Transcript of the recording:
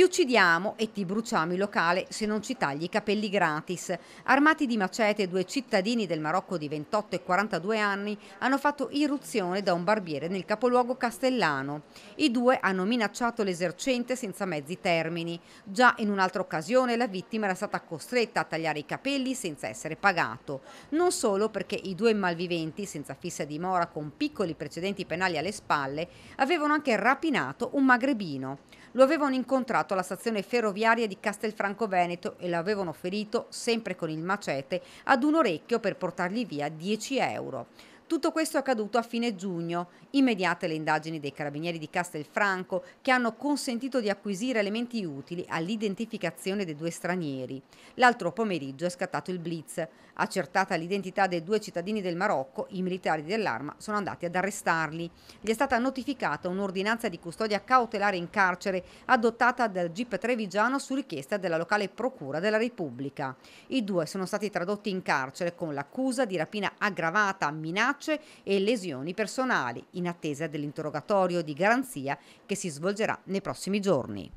Ti uccidiamo e ti bruciamo il locale se non ci tagli i capelli gratis. Armati di macete, due cittadini del Marocco di 28 e 42 anni hanno fatto irruzione da un barbiere nel capoluogo castellano. I due hanno minacciato l'esercente senza mezzi termini. Già in un'altra occasione la vittima era stata costretta a tagliare i capelli senza essere pagato. Non solo perché i due malviventi, senza fissa dimora con piccoli precedenti penali alle spalle, avevano anche rapinato un magrebino. Lo avevano incontrato attaccato alla stazione ferroviaria di Castelfranco Veneto e lo avevano ferito, sempre con il macete, ad un orecchio per portargli via 10 euro. Tutto questo è accaduto a fine giugno. Immediate le indagini dei carabinieri di Castelfranco che hanno consentito di acquisire elementi utili all'identificazione dei due stranieri. L'altro pomeriggio è scattato il blitz. Accertata l'identità dei due cittadini del Marocco, i militari dell'arma sono andati ad arrestarli. Gli è stata notificata un'ordinanza di custodia cautelare in carcere adottata dal GIP Trevigiano su richiesta della locale Procura della Repubblica. I due sono stati tradotti in carcere con l'accusa di rapina aggravata, minata minacce e lesioni personali, in attesa dell'interrogatorio di garanzia che si svolgerà nei prossimi giorni.